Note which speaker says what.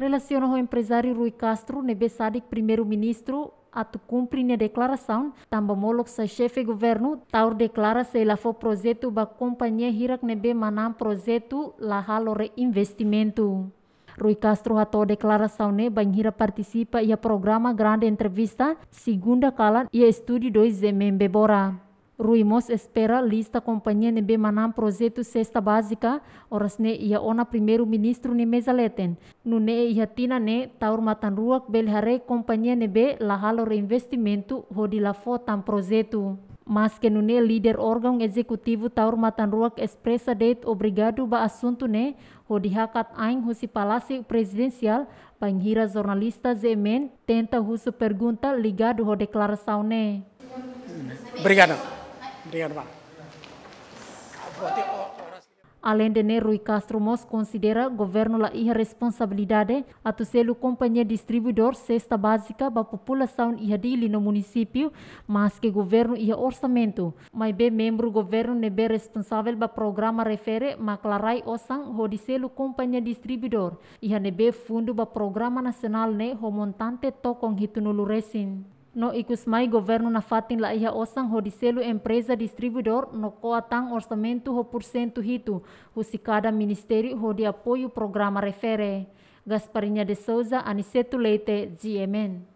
Speaker 1: relacionou o empresário Rui Castro, nebe Nebesadic, primeiro-ministro, cumpri ne declaração, tambamolog sa chefe governo, taur declara se la fo projeto ba companhia hirak nebe manam projeto la halore investimento. Rui Castro atau declaração ne hira participa ia programa grande entrevista, segunda cala ia estúdio 2 zemem bora. Ruimos espera lista companhia nebe manam projeto sexta básica, oras ne ia ona primeiro-ministro ne mesaleten. Nu ne ia tina ne taur ruak belhare companhia nebe lahalo reinvestimento hodi la tam projeto. Mas ke no ne líder órgão executivo taur ruak expressa det obrigado ba asunto ne hodi hakat ain husi presidensial. presidencial panghira jornalista zemen tenta husu pergunta ligado ho deklarasaun ne.
Speaker 2: Obrigado. Oh,
Speaker 1: Além de Rui Castro Mos considera governo la ia responsabilidade atu selo companhia distribuidor cesta básica para população ia dili no município, mas que governo ia orçamento. Mas bem membro governo nebe responsável para programa refere maclarai osan ho di selo companhia distribuidor. Ia nebe fundo para programa nacional ne ho montante tokong hitunulu resin. No ikus mai governo na fatin la ia osang ho selu empresa distributor no coatang orçamento ho persentu hitu o si cada ho de apoio programa refere. Gasparinha de Souza, Aniceto Leite, GMN.